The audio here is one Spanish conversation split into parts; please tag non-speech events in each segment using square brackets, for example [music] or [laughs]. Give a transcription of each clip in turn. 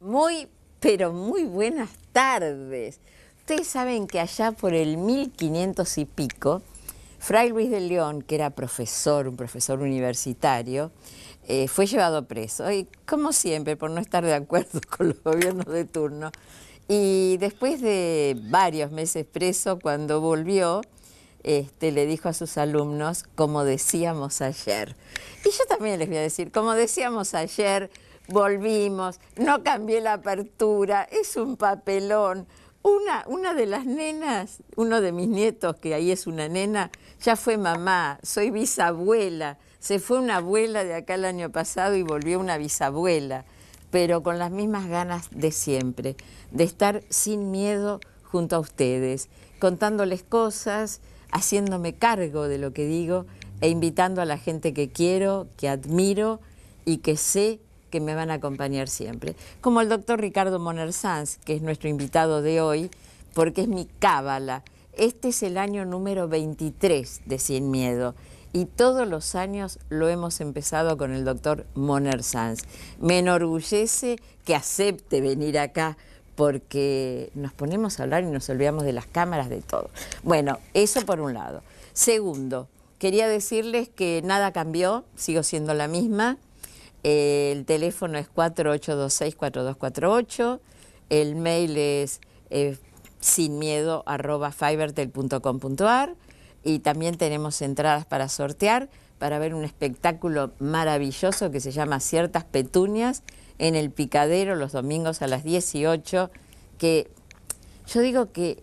Muy, pero muy buenas tardes. Ustedes saben que allá por el 1500 y pico, Fray Luis de León, que era profesor, un profesor universitario, eh, fue llevado preso, y como siempre, por no estar de acuerdo [laughs] con los gobiernos de turno. Y después de varios meses preso, cuando volvió, este, le dijo a sus alumnos, como decíamos ayer. Y yo también les voy a decir, como decíamos ayer, volvimos, no cambié la apertura, es un papelón. Una, una de las nenas, uno de mis nietos, que ahí es una nena, ya fue mamá, soy bisabuela. Se fue una abuela de acá el año pasado y volvió una bisabuela, pero con las mismas ganas de siempre, de estar sin miedo junto a ustedes, contándoles cosas, haciéndome cargo de lo que digo e invitando a la gente que quiero, que admiro y que sé que me van a acompañar siempre. Como el doctor Ricardo Moner Sanz, que es nuestro invitado de hoy, porque es mi cábala. Este es el año número 23 de Sin Miedo. Y todos los años lo hemos empezado con el doctor Moner Sanz. Me enorgullece que acepte venir acá porque nos ponemos a hablar y nos olvidamos de las cámaras, de todo. Bueno, eso por un lado. Segundo, quería decirles que nada cambió, sigo siendo la misma, el teléfono es 4826-4248, el mail es eh, sin miedo arroba fivertel.com.ar y también tenemos entradas para sortear para ver un espectáculo maravilloso que se llama Ciertas Petunias en el Picadero los domingos a las 18, que yo digo que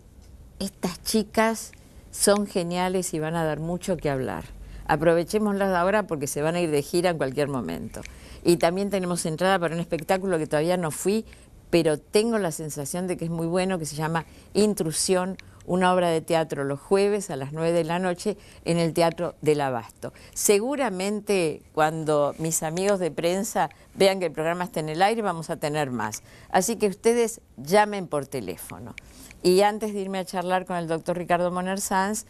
estas chicas son geniales y van a dar mucho que hablar aprovechémoslas ahora porque se van a ir de gira en cualquier momento. Y también tenemos entrada para un espectáculo que todavía no fui, pero tengo la sensación de que es muy bueno, que se llama Intrusión, una obra de teatro los jueves a las 9 de la noche en el Teatro del Abasto. Seguramente cuando mis amigos de prensa vean que el programa está en el aire vamos a tener más. Así que ustedes llamen por teléfono. Y antes de irme a charlar con el doctor Ricardo Moner Sanz,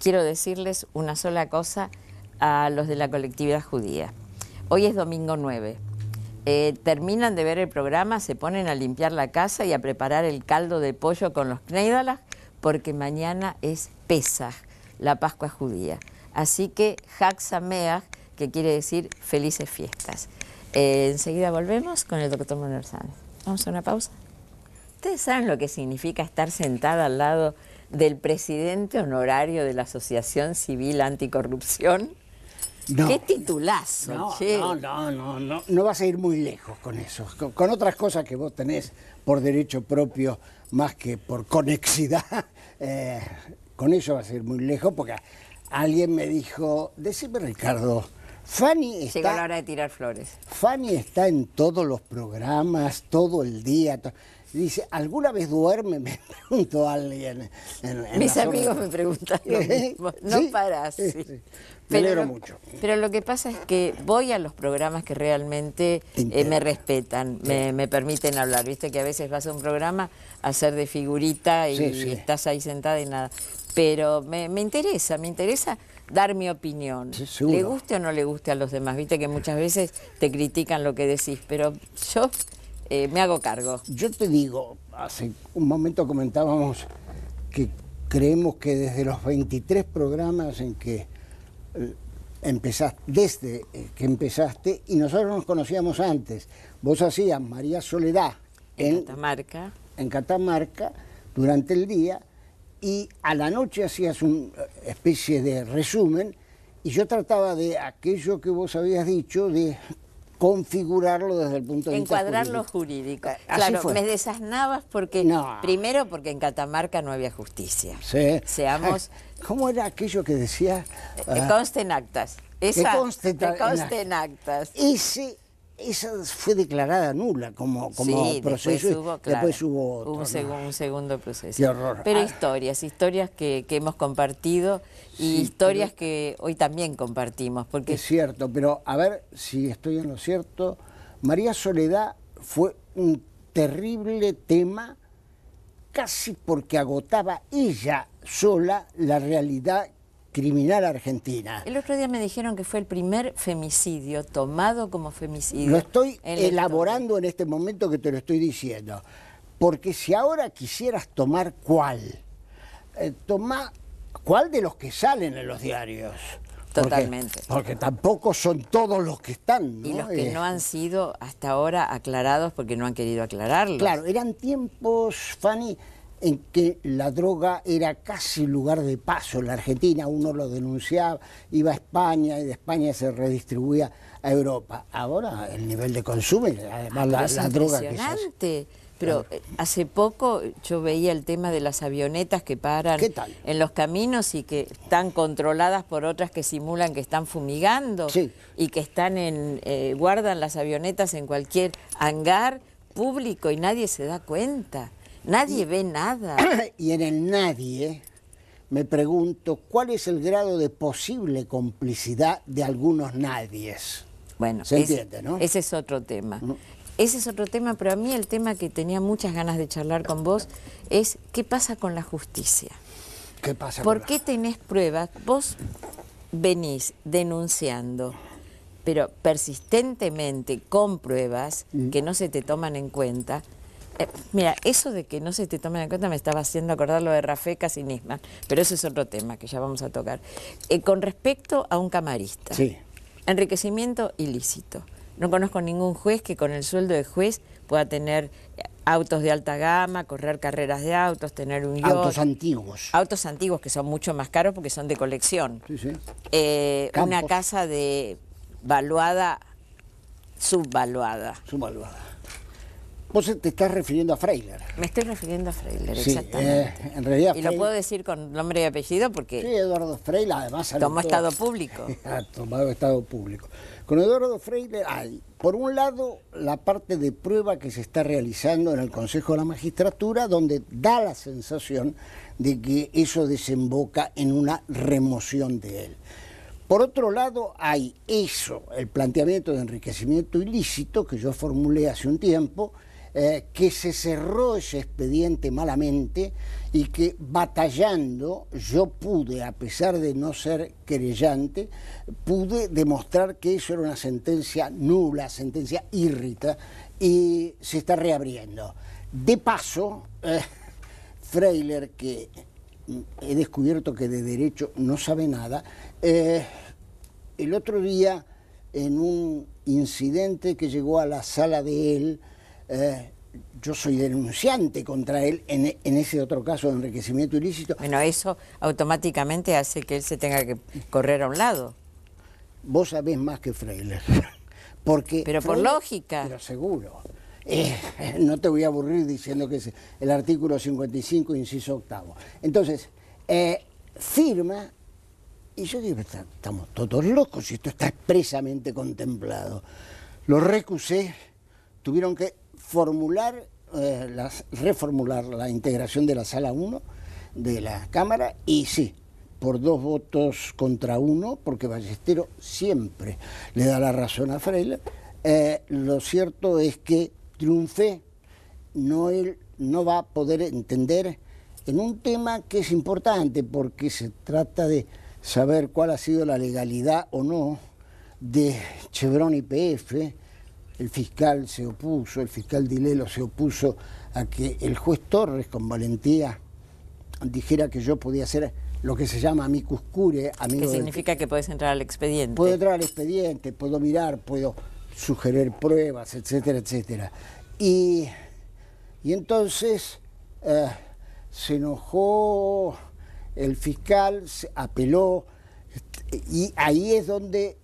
quiero decirles una sola cosa a los de la colectividad judía. Hoy es domingo 9. Eh, terminan de ver el programa, se ponen a limpiar la casa y a preparar el caldo de pollo con los Kneidalach, porque mañana es Pesaj, la Pascua judía. Así que Jaxa que quiere decir felices fiestas. Eh, enseguida volvemos con el doctor Manuel Vamos a una pausa. Ustedes saben lo que significa estar sentada al lado del presidente honorario de la Asociación Civil Anticorrupción. ¡Qué titulazo! No, no, no, no, no, vas a ir muy lejos con eso, con, otras cosas que vos tenés por derecho propio más que por conexidad. [laughs] Eh, con eso vas a ir muy lejos porque alguien me dijo, decime Ricardo, Fanny está, Llegó la hora de tirar flores. Fanny está en todos los programas, todo el día. Dice, ¿alguna vez duerme? [laughs] Me preguntó alguien. Mis amigos me preguntan lo [laughs] No paras. Pero, mucho. pero lo que pasa es que voy a los programas que realmente eh, me respetan, me, permiten hablar. Viste que a veces vas a un programa a ser de figurita y, y estás ahí sentada y nada. Pero me, me interesa, me interesa dar mi opinión. le guste o no le guste a los demás. Viste que muchas veces te critican lo que decís, pero yo eh, me hago cargo. Yo te digo, hace un momento comentábamos que creemos que desde los 23 programas en que eh, empezaste, desde eh, que empezaste, y nosotros nos conocíamos antes, vos hacías María Soledad en Catamarca. En Catamarca durante el día y a la noche hacías una eh, especie de resumen y yo trataba de aquello que vos habías dicho, de configurarlo desde el punto de Encuadrarlo vista jurídico. jurídico. Eh, así claro, me desasnabas porque, no. primero porque en Catamarca no había justicia. Seamos... [laughs] ¿Cómo era aquello que decía? Eh, que ah. consten actas. que consten, en actas. si esa fue declarada nula como, como proceso. Después hubo, después hubo otro, un, segundo proceso. Pero ah. historias, historias que, hemos compartido y historias que hoy también compartimos. Porque... Es cierto, pero a ver si estoy en lo cierto. María Soledad fue un terrible tema casi porque agotaba ella sola la realidad criminal argentina. El otro día me dijeron que fue el primer femicidio tomado como femicidio. Lo estoy elaborando en este momento que te lo estoy diciendo. Porque si ahora quisieras tomar cuál, eh, toma cuál de los que salen en los diarios. Totalmente. Porque, tampoco son todos los que están. Y los que eh, no han sido hasta ahora aclarados porque no han querido aclararlos. Claro, eran tiempos, Fanny en que la droga era casi lugar de paso en la Argentina, uno lo denunciaba, iba a España y de España se redistribuía a Europa. Ahora el nivel de consumo además ah, la, es droga que pero eh, hace poco yo veía el tema de las avionetas que paran en los caminos y que están controladas por otras que simulan que están fumigando y que están en eh, guardan las avionetas en cualquier hangar público y nadie se da cuenta. Nadie ve nada. [clears throat] Y en el nadie me pregunto cuál es el grado de posible complicidad de algunos nadies. Bueno, se entiende, ese, ¿no? Ese es otro tema. Mm. Ese es otro tema, pero a mí el tema que tenía muchas ganas de charlar con vos es qué pasa con la justicia. ¿Qué pasa? ¿Por qué tenés pruebas? Vos venís denunciando, pero persistentemente con pruebas mm. que no se te toman en cuenta. Eh, mira, eso de que no se te tome en cuenta me estaba haciendo acordar lo de Rafecas y Nisman, pero eso es otro tema que ya vamos a tocar. Eh, con respecto a un camarista, enriquecimiento ilícito. No conozco ningún juez que con el sueldo de juez pueda tener eh, autos de alta gama, correr carreras de autos, tener un Autos antiguos. Autos antiguos que son mucho más caros porque son de colección. Sí, sí. una casa de valuada, subvaluada. Subvaluada Vos te estás refiriendo a Freiler. Me estoy refiriendo a Freiler, exactamente. Eh, y lo puedo decir con nombre y apellido porque. Sí, Eduardo Freiler, además. Tomó estado público. [laughs] ha tomado estado público. Con Eduardo Freiler hay, por un lado, la parte de prueba que se está realizando en el Consejo de la Magistratura, donde da la sensación de que eso desemboca en una remoción de él. Por otro lado, hay eso, el planteamiento de enriquecimiento ilícito que yo formulé hace un tiempo eh, que se cerró ese expediente malamente y que batallando yo pude, a pesar de no ser querellante, pude demostrar que eso era una sentencia nula, sentencia irrita, y se está reabriendo. De paso, eh, Freiler, que mm, he descubierto que de derecho no sabe nada, eh, el otro día en un incidente que llegó a la sala de él, eh, yo soy denunciante contra él en, ese otro caso de enriquecimiento ilícito. Bueno, eso automáticamente hace que él se tenga que correr a un lado. Vos sabés más que Freiler. [laughs] Porque pero por lógica. Pero seguro. Eh, [laughs] no te voy a aburrir diciendo que es el artículo 55, inciso octavo. Entonces, eh, firma, y yo digo, estamos todos locos, y esto está expresamente contemplado. Los recusé, tuvieron que formular, eh, reformular la integración de la sala 1 de la Cámara y sí, por dos votos contra uno, porque Ballestero siempre le da la razón a Freire, eh, lo cierto es que Triunfe no, él no va a poder entender en un tema que es importante porque se trata de saber cuál ha sido la legalidad o no de Chevron y PF, el fiscal se opuso, el fiscal Dilelo se opuso a que el juez Torres, con valentía, dijera que yo podía hacer lo que se llama amicus a Amigo ¿Qué significa que puedes entrar al expediente. Puedo entrar al expediente, puedo mirar, puedo sugerir pruebas, etcétera, etcétera. Y, y entonces eh, se enojó el fiscal, se apeló, y ahí es donde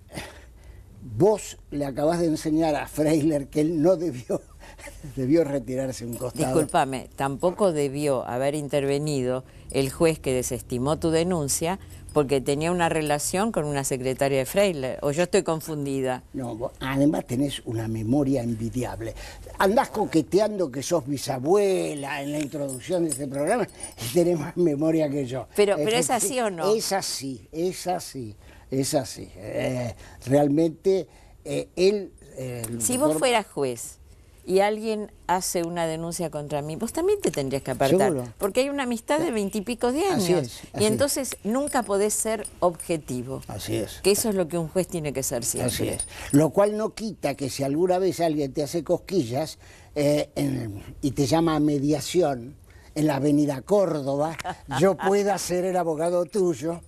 vos le acabás de enseñar a Freiler que él no debió, [laughs] debió retirarse un costado. Disculpame, tampoco debió haber intervenido el juez que desestimó tu denuncia porque tenía una relación con una secretaria de Freiler, o yo estoy confundida. No, además tenés una memoria envidiable. Andás coqueteando que sos bisabuela en la introducción de este programa y tenés más memoria que yo. Pero, pero es así o no. Es así, es así es así. Eh, realmente eh, él... Eh, si vos fueras juez y alguien hace una denuncia contra mí, vos también te tendrías que apartar. Porque hay una amistad de veintipico de años. y entonces nunca podés ser objetivo. Así es. Que eso es lo que un juez tiene que ser siempre. Así es. Lo cual no quita que si alguna vez alguien te hace cosquillas y te llama a mediación en la avenida Córdoba, yo pueda ser el abogado tuyo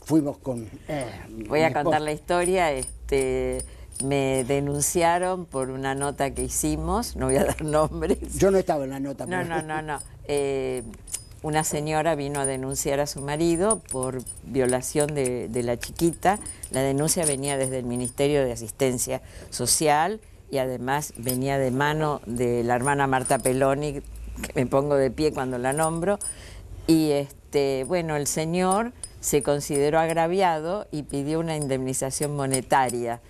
fuimos con... Eh, voy a contar la historia. Este, me denunciaron por una nota que hicimos, no voy a [laughs] dar nombres. Yo no estaba en la nota. No, no, no, no. Eh, una señora vino a denunciar a su marido por violación de, la chiquita. La denuncia venía desde el Ministerio de Asistencia Social y además venía de mano de la hermana Marta Peloni, que me pongo de pie cuando la nombro. Y este, bueno, el señor se consideró agraviado y pidió una indemnización monetaria.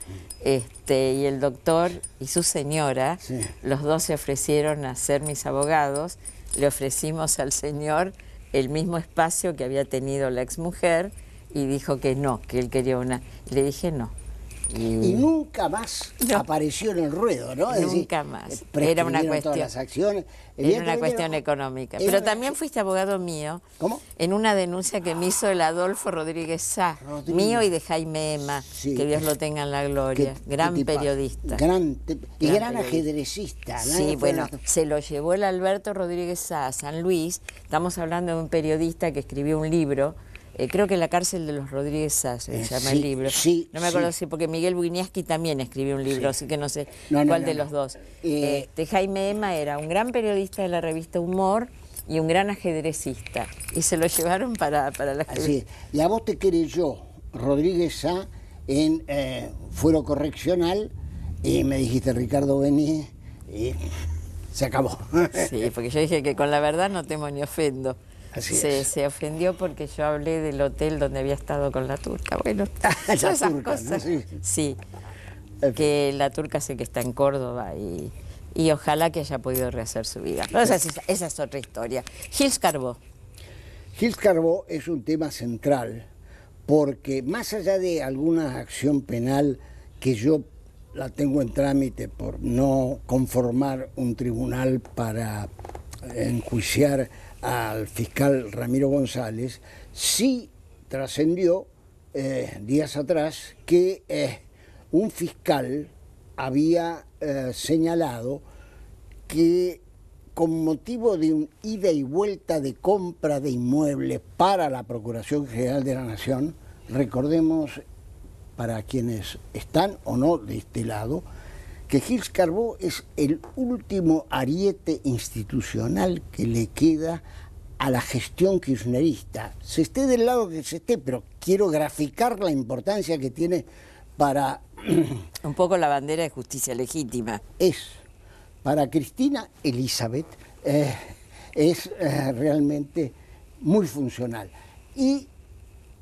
Este, y el doctor y su señora, los dos se ofrecieron a ser mis abogados, le ofrecimos al señor el mismo espacio que había tenido la exmujer y dijo que no, que él quería una... Le dije no, y nunca más apareció en el ruedo, ¿no? nunca más. Era una cuestión. una cuestión económica. Pero también fuiste abogado mío. ¿Cómo? En una denuncia que me hizo el Adolfo Rodríguez Sá, mío y de Jaime Ema, que Dios lo tenga en la gloria. gran periodista. Gran, y gran ajedrecista. Sí, este bueno, se lo llevó el Alberto Rodríguez Sá a San Luis. Estamos hablando de un periodista que escribió un libro eh, creo que La cárcel de los Rodríguez Sá se eh, llama el libro. no me acuerdo si, porque Miguel Buñaski también escribió un libro, así que no sé cuál de los dos. Eh, este, Jaime Ema era un gran periodista de la revista Humor y un gran ajedrecista. Y se lo llevaron para, para la Así es. Y a vos te yo, Rodríguez Sá en Fuero Correccional y me dijiste, Ricardo, vení. Y se acabó. Sí, porque yo dije que con la verdad no temo ni ofendo se, ofendió porque yo hablé del hotel donde había estado con la turca. Bueno, [laughs] la esas cosas. Sí. Eh, que la turca sé que está en Córdoba y, ojalá que haya podido rehacer su vida. esa, es otra historia. Gil Carbó. Gilles Carbó es un tema central porque más allá de alguna acción penal que yo la tengo en trámite por no conformar un tribunal para enjuiciar al fiscal Ramiro González, sí trascendió eh, días atrás que eh, un fiscal había eh, señalado que con motivo de un ida y vuelta de compra de inmuebles para la Procuración General de la Nación, recordemos para quienes están o no de este lado, que Gils Carbó es el último ariete institucional que le queda a la gestión kirchnerista. Se esté del lado que se esté, pero quiero graficar la importancia que tiene para... [clears throat] Un poco la bandera de justicia legítima. Es, para Cristina Elizabeth, eh, es eh, realmente muy funcional. Y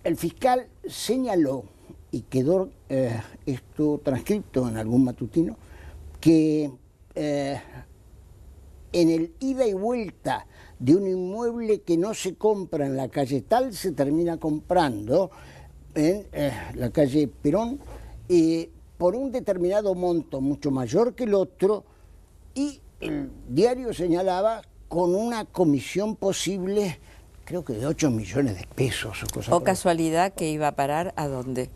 el fiscal señaló, y quedó eh, esto transcrito en algún matutino, que eh, en el ida y vuelta de un inmueble que no se compra en la calle tal se termina comprando en eh, la calle Perón eh, por un determinado monto mucho mayor que el otro y el diario señalaba con una comisión posible creo que de 8 millones de pesos o cosas. O casualidad que iba a parar a dónde?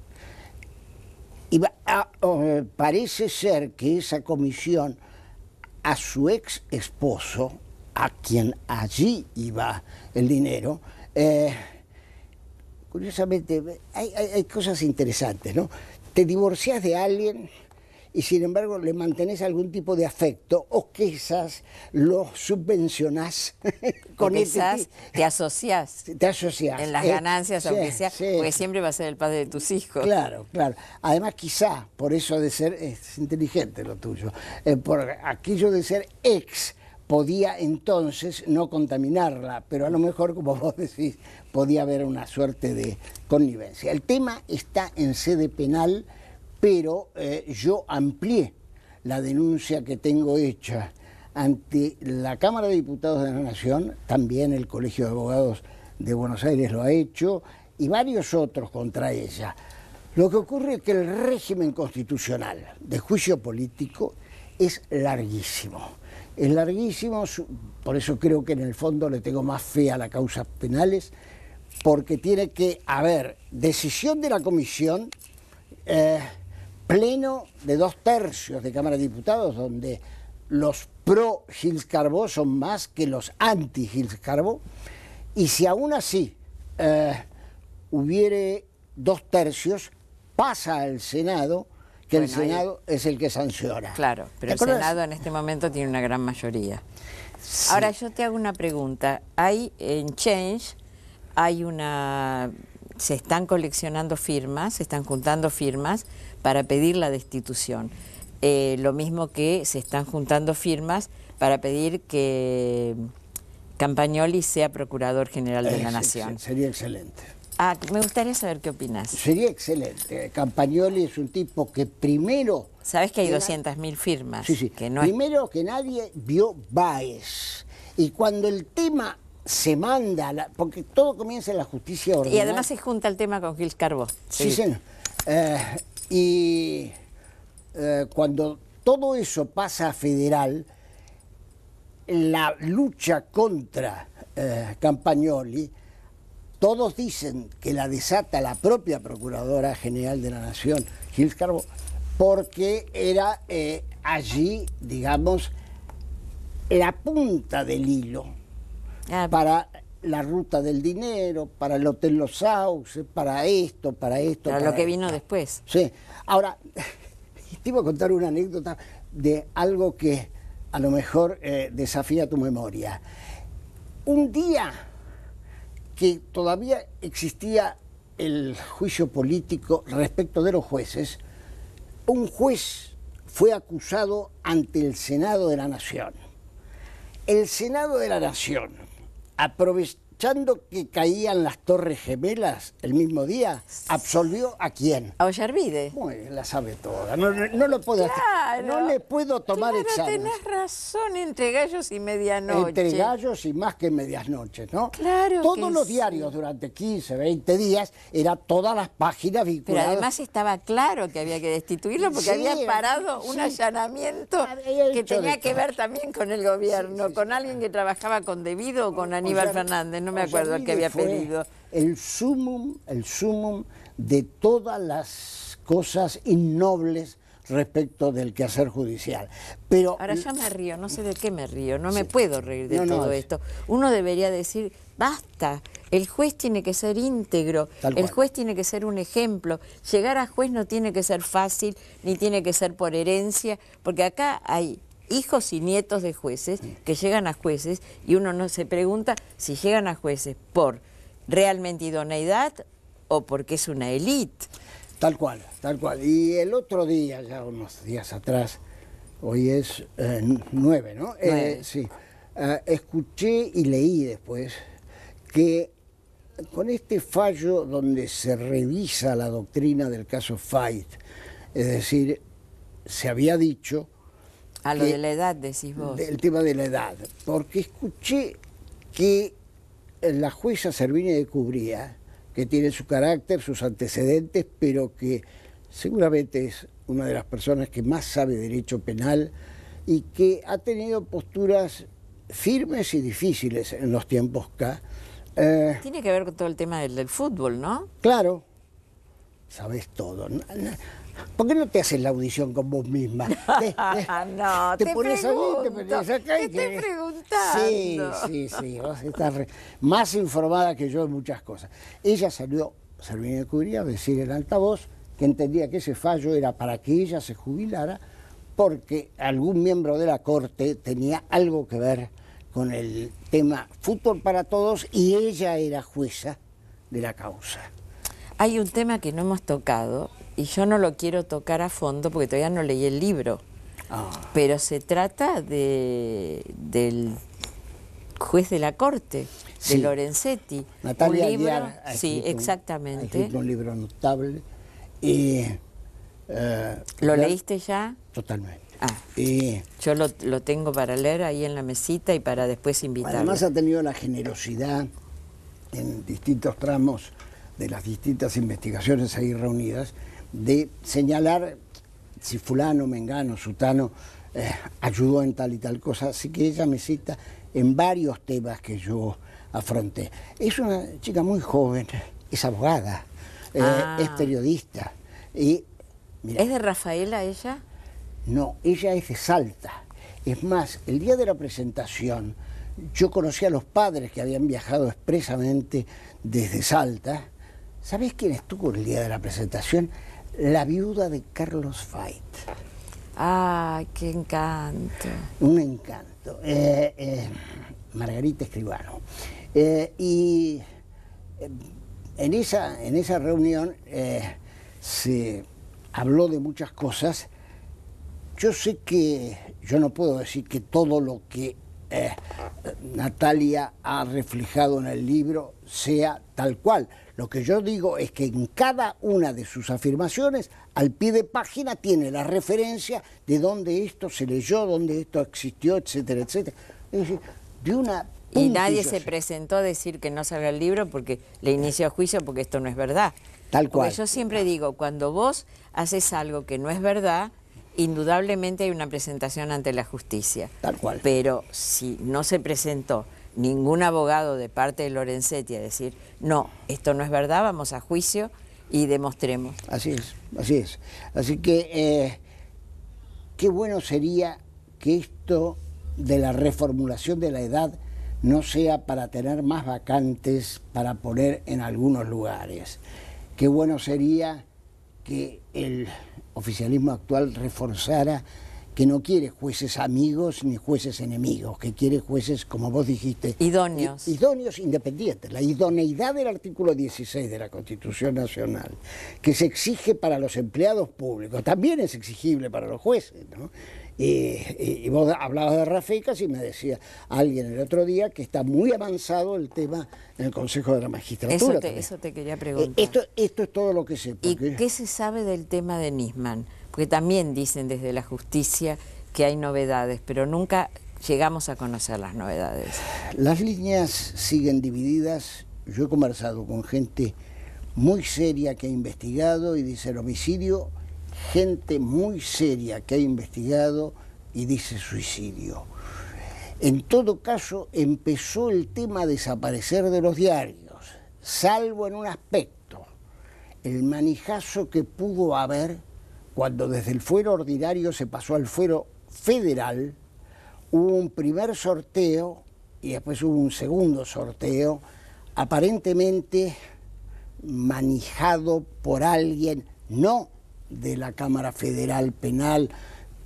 Y ah, oh, eh, parece ser que esa comisión a su ex esposo, a quien allí iba el dinero, eh, curiosamente, hay, hay, cosas interesantes, ¿no? Te divorcias de alguien y sin embargo le mantenés algún tipo de afecto o quizás lo subvencionás [laughs] con esas este te asocias [laughs] Te asocias En las eh, ganancias, aunque porque siempre va a ser el padre de tus hijos. Claro, claro. Además quizá por eso de ser, es inteligente lo tuyo, eh, por aquello de ser ex podía entonces no contaminarla, pero a lo mejor, como [laughs] vos decís, podía haber una suerte de connivencia. El tema está en sede penal pero eh, yo amplié la denuncia que tengo hecha ante la Cámara de Diputados de la Nación, también el Colegio de Abogados de Buenos Aires lo ha hecho, y varios otros contra ella. Lo que ocurre es que el régimen constitucional de juicio político es larguísimo. Es larguísimo, por eso creo que en el fondo le tengo más fe a las causas penales, porque tiene que haber decisión de la comisión. Eh, pleno de dos tercios de Cámara de Diputados, donde los pro gil Carbó son más que los anti gil Carbó, y si aún así eh, hubiere dos tercios, pasa al Senado, que el Senado es el que sanciona. Claro, pero el Senado en este momento tiene una gran mayoría. Ahora yo te hago una pregunta. Hay en Change, hay una se están coleccionando firmas, se están juntando firmas para pedir la destitución. Eh, lo mismo que se están juntando firmas para pedir que Campagnoli sea Procurador General de la Nación. Sería excelente. Ah, me gustaría saber qué opinas. Sería excelente. Campagnoli es un tipo que primero... Sabes que hay 200.000 firmas. Sí, sí. Que primero que nadie vio Baez. Y cuando el tema se manda, porque todo comienza en la justicia ordinaria. Y además se junta el tema con Gil Carbó. Sí, sí señor. Eh, y eh, cuando todo eso pasa a federal, la lucha contra eh, Campagnoli, todos dicen que la desata la propia Procuradora General de la Nación, Gil Carbó, porque era allí, digamos, la punta del hilo Ah, para la ruta del dinero, para el Hotel Los Sauces, para esto, para esto. Para, lo que vino después. Sí. Ahora, [laughs] te iba a contar una anécdota de algo que a lo mejor eh, desafía tu memoria. Un día que todavía existía el juicio político respecto de los jueces, un juez fue acusado ante el Senado de la Nación. El Senado de la Nación Aprovechó Escuchando que caían las Torres Gemelas el mismo día, ¿absolvió a quién? A Ollarvide. Bueno, la sabe toda. No, lo puedo No le puedo tomar claro, tenés razón, entre gallos y medianoche. Entre gallos y más que medianoche, ¿no? Claro. Todos los diarios durante 15, 20 días, eran todas las páginas vinculadas. Pero además estaba claro que había que destituirlo porque había eh, parado un allanamiento que tenía que ver también con el gobierno, con alguien que trabajaba con Debido o con Aníbal Fernández no me acuerdo el que había pedido. El sumum, el sumum de todas las cosas innobles respecto del quehacer judicial. Pero ahora ya me río, no sé de qué me río, no me puedo reír de todo esto. Uno debería decir, basta, el juez tiene que ser íntegro, el juez tiene que ser un ejemplo. Llegar a juez no tiene que ser fácil, ni tiene que ser por herencia, porque acá hay hijos y nietos de jueces que llegan a jueces y uno no se pregunta si llegan a jueces por realmente idoneidad o porque es una élite. Tal cual, tal cual. Y el otro día, ya unos días atrás, hoy es eh, nueve, ¿no? Eh, sí. Ah, escuché y leí después que con este fallo donde se revisa la doctrina del caso Fight, es decir, se había dicho a lo de la edad, decís vos. El tema de la edad, porque escuché que la jueza Servini de Cubría, que tiene su carácter, sus antecedentes, pero que seguramente es una de las personas que más sabe derecho penal y que ha tenido posturas firmes y difíciles en los tiempos K. Eh, tiene que ver con todo el tema del, del fútbol, ¿no? Claro, sabes todo. ¿Por qué no te haces la audición con vos misma? [laughs] Te, no, te, pones te Sí, sí, sí. Vos estás más informada que yo en muchas cosas. Ella salió, Servini de Cubría, a decir en altavoz que entendía que ese fallo era para que ella se jubilara porque algún miembro de la corte tenía algo que ver con el tema fútbol para todos y ella era jueza de la causa. Hay un tema que no hemos tocado, y yo no lo quiero tocar a fondo porque todavía no leí el libro, ah. pero se trata de, del juez de la corte, de Lorenzetti. Natalia un sí, exactamente. Un, libro notable eh, ¿Lo leíste ya? Totalmente. Ah. yo lo, lo, tengo para leer ahí en la mesita y para después invitar. Además ha tenido la generosidad en distintos tramos de las distintas investigaciones ahí reunidas de señalar si fulano, mengano, sutano eh, ayudó en tal y tal cosa. Así que ella me cita en varios temas que yo afronté. Es una chica muy joven, es abogada, eh, ah. es periodista. Y, ¿Es de Rafaela ella? No, ella es de Salta. Es más, el día de la presentación yo conocí a los padres que habían viajado expresamente desde Salta. ¿Sabés quién estuvo el día de la presentación? La viuda de Carlos Fait. Ah, qué encanto! Un encanto. Eh, eh, Margarita Escribano. Eh, y en esa, en esa reunión se habló de muchas cosas. Yo sé que yo no puedo decir que todo lo que eh, Natalia ha reflejado en el libro sea tal cual. Lo que yo digo es que en cada una de sus afirmaciones, al pie de página, tiene la referencia de dónde esto se leyó, dónde esto existió, etcétera, etcétera. de una y nadie se presentó a decir que no salga el libro porque le inició juicio porque esto no es verdad. Tal cual. yo siempre digo, cuando vos haces algo que no es verdad, indudablemente hay una presentación ante la justicia. Tal cual. Pero si no se presentó ningún abogado de parte de Lorenzetti a decir, no, esto no es verdad, vamos a juicio y demostremos. Así es, así es. Así que eh, qué bueno sería que esto de la reformulación de la edad no sea para tener más vacantes para poner en algunos lugares. Qué bueno sería que el oficialismo actual reforzara que no quiere jueces amigos ni jueces enemigos, que quiere jueces, como vos dijiste, idóneos. Idóneos independientes, la idoneidad del artículo 16 de la Constitución Nacional, que se exige para los empleados públicos, también es exigible para los jueces, ¿no? Y, vos hablabas de Rafecas y me decía alguien el otro día que está muy avanzado el tema en el Consejo de la Magistratura. Eso te, quería eh, preguntar. esto, es todo lo que se. ¿Y qué se sabe del tema de Nisman? Porque también dicen desde la justicia que hay novedades, pero nunca llegamos a conocer las novedades. Las líneas siguen divididas. Yo he conversado con gente muy seria que ha investigado y dice el homicidio gente muy seria que ha investigado y dice suicidio. En todo caso, empezó el tema a desaparecer de los diarios, salvo en un aspecto, el manijazo que pudo haber cuando desde el fuero ordinario se pasó al fuero federal, hubo un primer sorteo y después hubo un segundo sorteo, aparentemente manejado por alguien no de la Cámara Federal Penal,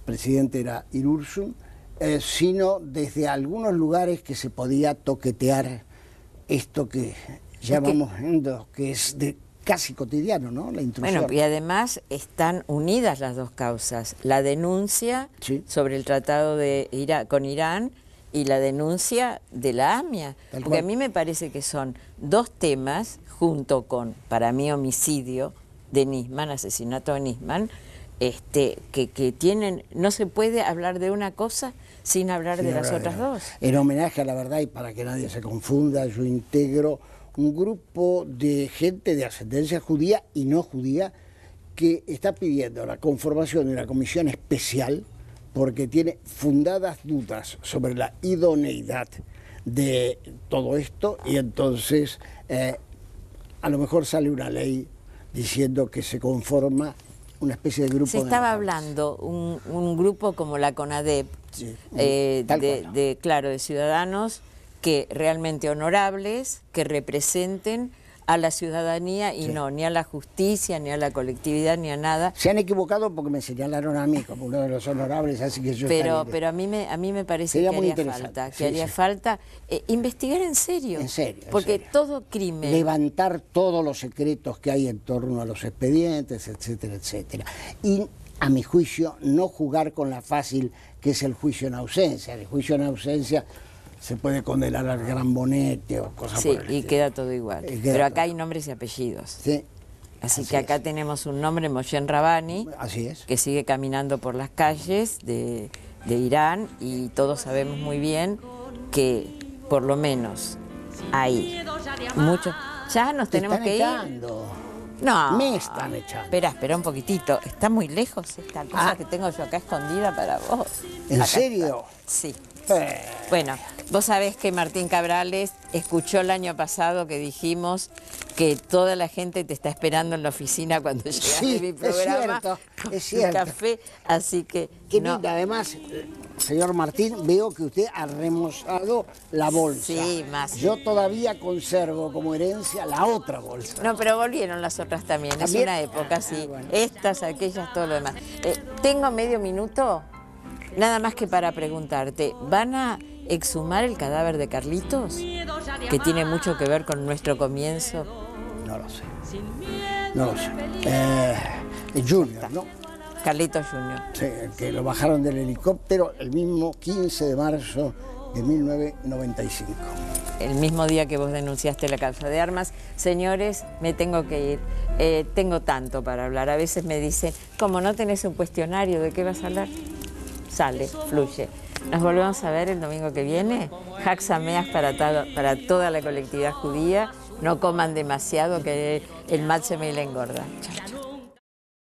presidente era Irursum, eh, sino desde algunos lugares que se podía toquetear esto que llamamos que es de casi cotidiano, ¿no? La intrusión. Bueno, y además están unidas las dos causas, la denuncia sobre el tratado de con Irán y la denuncia de la AMIA, porque a mí me parece que son dos temas junto con, para mí, homicidio, de Nisman, asesinato de Nisman, este, que, tienen, no se puede hablar de una cosa sin hablar de las otras dos. En homenaje a la verdad y para que nadie se confunda, yo integro un grupo de gente de ascendencia judía y no judía que está pidiendo la conformación de una comisión especial porque tiene fundadas dudas sobre la idoneidad de todo esto y entonces eh, a lo mejor sale una ley diciendo que se conforma una especie de grupo. Se estaba hablando, un, un, grupo como la CONADEP, eh, de, de, claro, de ciudadanos que realmente honorables, que representen a la ciudadanía y no, ni a la justicia, ni a la colectividad, ni a nada. Se han equivocado porque me señalaron a mí como uno de los honorables, así que yo... Pero, pero a, mí me, a mí me parece que haría falta, que haría falta eh, investigar en serio. En serio. Porque todo crimen... Levantar todos los secretos que hay en torno a los expedientes, etcétera, etcétera. Y a mi juicio, no jugar con la fácil que es el juicio en ausencia. El juicio en ausencia se puede condenar al gran bonete o cosas así. Sí, y queda todo igual. Eh, Pero acá hay nombres y apellidos. Sí. Así, que acá tenemos un nombre, Moshen Rabani, así es. que sigue caminando por las calles de, Irán y todos sabemos muy bien que por lo menos hay muchos... Ya nos tenemos que ir. No. Me están echando. Espera, espera un poquitito. Está muy lejos esta cosa ah. que tengo yo acá escondida para vos. ¿En serio? Sí. Eh. Bueno. Vos sabés que Martín Cabrales escuchó el año pasado que dijimos que toda la gente te está esperando en la oficina cuando llegas sí, mi programa. Es cierto, es cierto. café, así que. Qué linda, además, señor Martín, veo que usted ha remozado la bolsa. Sí, más. Yo todavía conservo como herencia la otra bolsa. No, pero volvieron las otras también. Es una época, ah, sí. Ah, Estas, aquellas, todo lo demás. Eh, ¿Tengo medio minuto? Nada más que para preguntarte, ¿van a exhumar el cadáver de Carlitos? ¿Que tiene mucho que ver con nuestro comienzo? No lo sé. No lo sé. Eh, junior, ¿no? Carlitos Junior. Sí, que lo bajaron del helicóptero el mismo 15 de marzo de 1995. El mismo día que vos denunciaste la calza de armas, señores, me tengo que ir. Eh, tengo tanto para hablar. A veces me dicen, como no tenés un cuestionario, ¿de qué vas a hablar? Sale, fluye. Nos volvemos a ver el domingo que viene. Jaxameas para, para toda la colectividad judía. No coman demasiado, que el se me le engorda.